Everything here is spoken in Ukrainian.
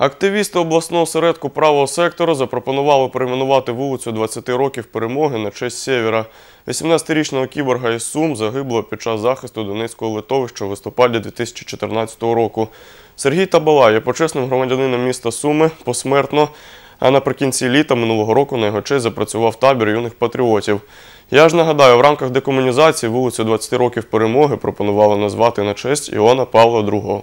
Активісти обласного середку правого сектора запропонували перейменувати вулицю 20 років перемоги на честь Сєвєра. 18-річного кіборга із Сум загибло під час захисту Донецького литовища в листопаді 2014 року. Сергій Табала є почесним громадянином міста Суми посмертно. А наприкінці літа минулого року на його честь запрацював табір юних патріотів. Я ж нагадаю, в рамках декомунізації вулицю 20 років перемоги пропонували назвати на честь Іона Павла II.